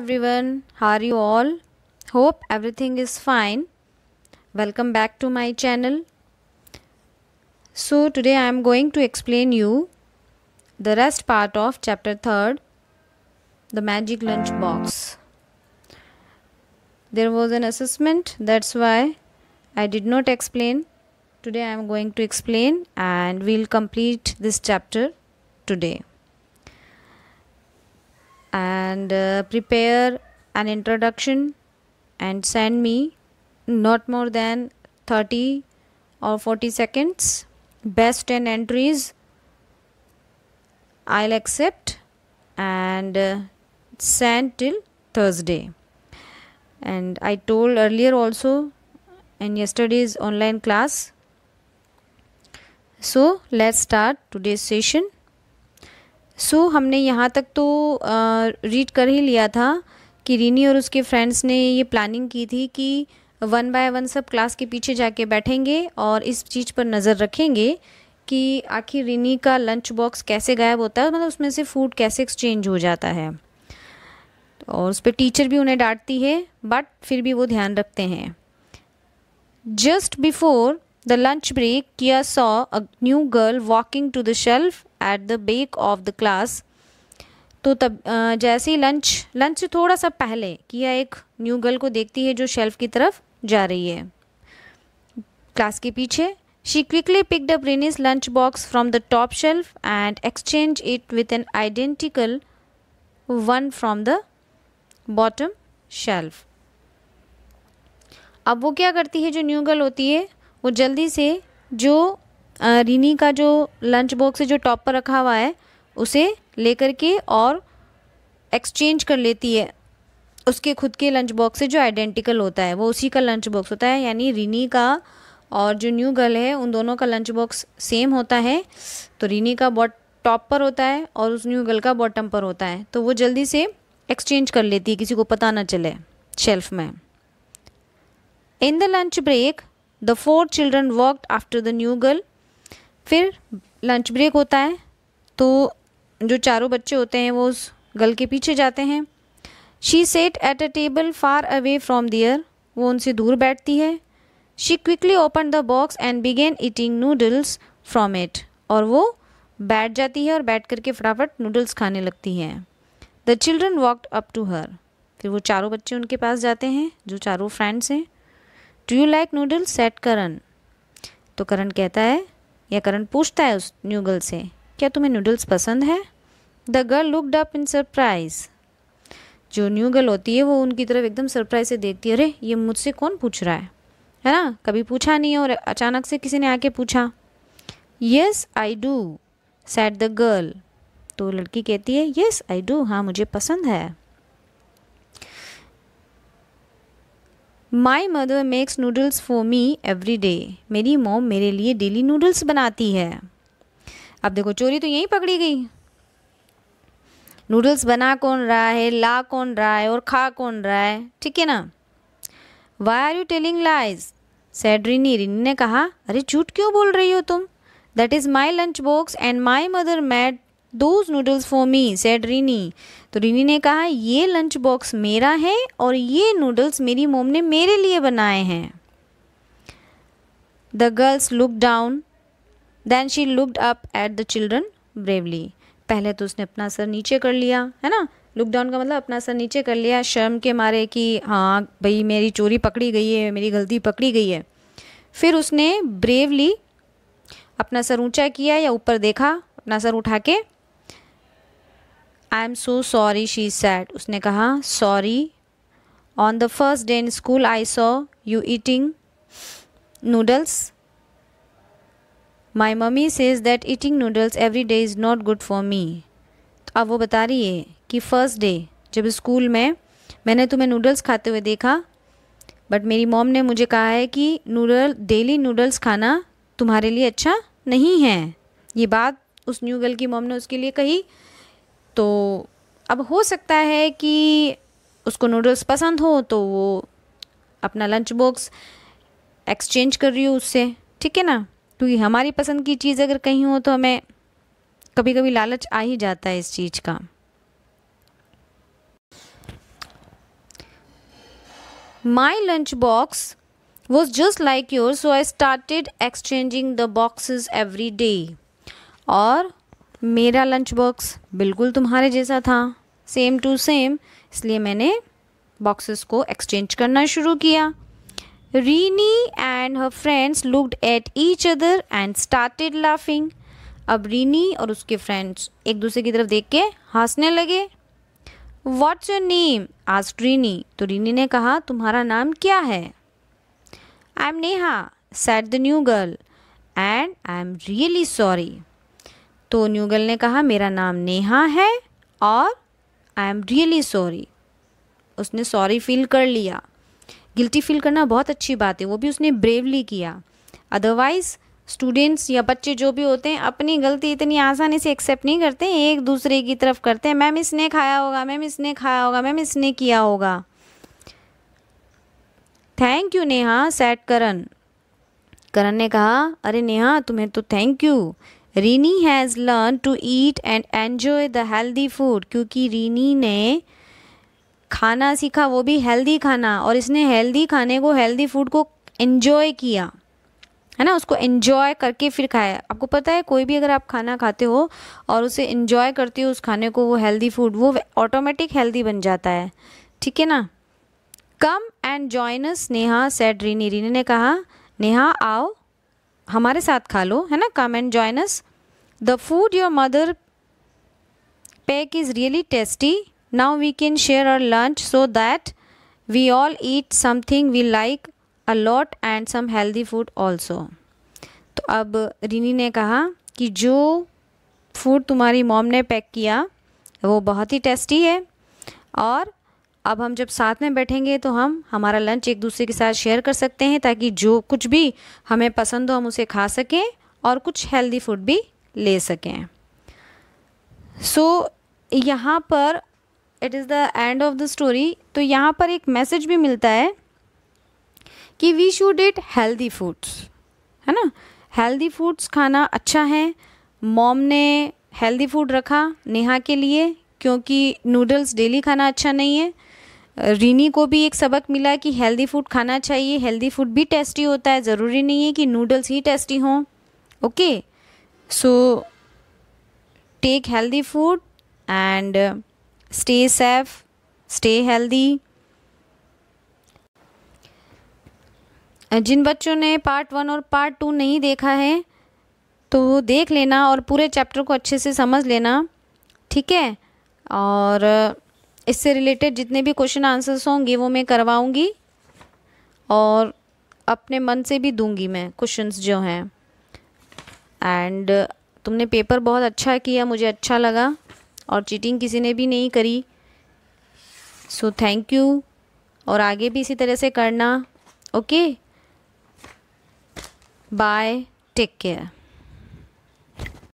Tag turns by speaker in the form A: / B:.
A: everyone. How are you all? Hope everything is fine. Welcome back to my channel. So today I am going to explain you the rest part of chapter 3rd the magic lunch box. There was an assessment that's why I did not explain. Today I am going to explain and we'll complete this chapter today and uh, prepare an introduction and send me not more than 30 or 40 seconds best 10 entries I'll accept and uh, send till Thursday and I told earlier also in yesterday's online class so let's start today's session so so, हमने यहाँ तक तो read कर ही लिया था कि René और उसके फ्रेंड्स ने ये प्लानिंग की थी कि वन बाय वन सब क्लास के पीछे जाके बैठेंगे और इस चीज़ पर नज़र रखेंगे कि आखिर रिनी का लंच बॉक्स कैसे गायब होता है मतलब उसमें से फूड कैसे एक्सचेंज हो जाता है और उस पर टीचर भी उन्हें डांटती है बट फिर भी वो ध्यान रखते हैं just before The lunch break, Kia saw a new girl walking to the shelf at the back of the class. तो तब जैसे ही लंच लंच से थोड़ा सा पहले किया एक न्यू गर्ल को देखती है जो शेल्फ की तरफ जा रही है क्लास के पीछे she quickly picked up Rini's lunch box from the top shelf and exchange it with an identical one from the bottom shelf अब वो क्या करती है जो न्यू गर्ल होती है वो जल्दी से जो रिनी का जो लंच बॉक्स जो टॉप पर रखा हुआ है उसे लेकर के और एक्सचेंज कर लेती है उसके खुद के लंच बॉक्स से जो आइडेंटिकल होता है वो उसी का लंच बॉक्स होता है यानी रिनी का और जो न्यू गर्ल है उन दोनों का लंच बॉक्स सेम होता है तो रिनी का बॉट टॉप पर होता है और उस न्यू गर्ल का बॉटम पर होता है तो वो जल्दी से एक्सचेंज कर लेती है किसी को पता ना चले शेल्फ में in the lunch break the four children walked after the new girl फिर लंच ब्रेक होता है तो जो चारों बच्चे होते हैं वो उस गर्ल के पीछे जाते हैं she sat at a table far away from there वो उनसे दूर बैठती है she quickly open the box and began eating noodles from it और वो बैठ जाती है और बैठ करके फटाफट नूडल्स खाने लगती हैं the children walked up to her फिर वो चारों बच्चे उनके पास जाते हैं जो चारों फ्रेंड्स हैं do you like noodles said Karan तो करण कहता है या करण पूछता है उस न्यूगल से क्या तुम्हें नूडल्स पसंद है the girl looked up in surprise जो न्यू गर्ल होती है वो उनकी तरफ एकदम सरप्राइज से देखती है अरे ये मुझसे कौन पूछ रहा है है ना कभी पूछा नहीं और अचानक से किसी ने आके पूछा yes I do said the girl तो लड़की कहती है येस आई डू हाँ मुझे पसंद है my mother makes noodles for me every day मेरी मोम मेरे लिए डेली नूडल्स बनाती है अब देखो चोरी तो यहीं पकड़ी गई नूडल्स बना कौन रहा है ला कौन रहा है और खा कौन रहा है ठीक है ना why are you telling lies said Rini Rini ने कहा अरे झूठ क्यों बोल रही हो तुम that is my lunch box and my mother made those noodles for me said Rini तो रीनी ने कहा ये लंच बॉक्स मेरा है और ये नूडल्स मेरी मोम ने मेरे लिए बनाए हैं the girls look down then she looked up at the children bravely पहले तो उसने अपना सर नीचे कर लिया है ना लुकडाउन का मतलब अपना सर नीचे कर लिया शर्म के मारे कि हाँ भाई मेरी चोरी पकड़ी गई है मेरी गलती पकड़ी गई है फिर उसने ब्रेवली अपना सर ऊंचा किया या ऊपर देखा अपना सर उठा के I am so sorry she said उसने कहा sorry on the first day in school I saw you eating noodles my mummy says that eating noodles every day is not good for me तो अब वो बता रही है कि first day जब स्कूल में मैंने तुम्हें नूडल्स खाते हुए देखा बट मेरी मॉम ने मुझे कहा है कि नूडल डेली नूडल्स खाना तुम्हारे लिए अच्छा नहीं है ये बात उस न्यू गर्ल की मॉम ने उसके लिए कही तो अब हो सकता है कि उसको नूडल्स पसंद हो तो वो अपना लंच बॉक्स एक्सचेंज कर रही हो उससे ठीक है ना क्योंकि हमारी पसंद की चीज़ अगर कहीं हो तो हमें कभी कभी लालच आ ही जाता है इस चीज़ का my lunch box was just like your so I started exchanging the boxes every day और मेरा लंच बॉक्स बिल्कुल तुम्हारे जैसा था सेम टू सेम इसलिए मैंने बॉक्सेस को एक्सचेंज करना शुरू किया Rini and her friends looked at each other and started laughing अब रीनी और उसके फ्रेंड्स एक दूसरे की तरफ देख के हंसने लगे वॉट्स योर नेम आज रीनी तो रीनी ने कहा तुम्हारा नाम क्या है I am Neha said the new girl and I am really sorry तो न्यूगल ने कहा मेरा नाम नेहा है और आई एम रियली सॉरी उसने सॉरी फील कर लिया गिल्टी फील करना बहुत अच्छी बात है वो भी उसने ब्रेवली किया अदरवाइज़ स्टूडेंट्स या बच्चे जो भी होते हैं अपनी गलती इतनी आसानी से एक्सेप्ट नहीं करते एक दूसरे की तरफ करते हैं मैम इसने खाया होगा मैम इसने खाया होगा मैम इसने किया होगा thank you Neha said Karan Karan ने कहा अरे नेहा तुम्हें तो thank you Rini has learn to eat and enjoy the healthy food क्योंकि रीनी ने खाना सीखा वो भी हेल्दी खाना और इसने हेल्दी खाने को हेल्दी फूड को इन्जॉय किया है ना उसको इन्जॉय करके फिर खाया आपको पता है कोई भी अगर आप खाना खाते हो और उसे इन्जॉय करते हो उस खाने को वो हेल्दी फूड वो ऑटोमेटिक हेल्दी बन जाता है ठीक है ना come and join us Neha said Rini Rini ने कहा नेहा आओ हमारे साथ खा लो है ना come and join us the food your mother pack is really tasty now we can share our lunch so that we all eat something we like a lot and some healthy food also तो अब रिनी ने कहा कि जो food तुम्हारी mom ने pack किया वो बहुत ही टेस्टी है और अब हम जब साथ में बैठेंगे तो हम हमारा लंच एक दूसरे के साथ शेयर कर सकते हैं ताकि जो कुछ भी हमें पसंद हो हम उसे खा सकें और कुछ हेल्दी फूड भी ले सकें सो so, यहाँ पर it is the end of the story तो यहाँ पर एक मैसेज भी मिलता है कि we should eat healthy foods है ना हेल्दी फूड्स खाना अच्छा है मॉम ने हेल्दी फूड रखा नेहा के लिए क्योंकि नूडल्स डेली खाना अच्छा नहीं है रीनी को भी एक सबक मिला कि हेल्दी फूड खाना चाहिए हेल्दी फूड भी टेस्टी होता है ज़रूरी नहीं है कि नूडल्स ही टेस्टी हों okay so take healthy food and stay safe stay healthy जिन बच्चों ने पार्ट वन और पार्ट टू नहीं देखा है तो वो देख लेना और पूरे चैप्टर को अच्छे से समझ लेना ठीक है और इससे रिलेटेड जितने भी क्वेश्चन आंसर्स होंगे वो मैं करवाऊँगी और अपने मन से भी दूंगी मैं क्वेश्चंस जो हैं एंड तुमने पेपर बहुत अच्छा किया मुझे अच्छा लगा और चीटिंग किसी ने भी नहीं करी सो थैंक यू और आगे भी इसी तरह से करना ओके बाय टेक केयर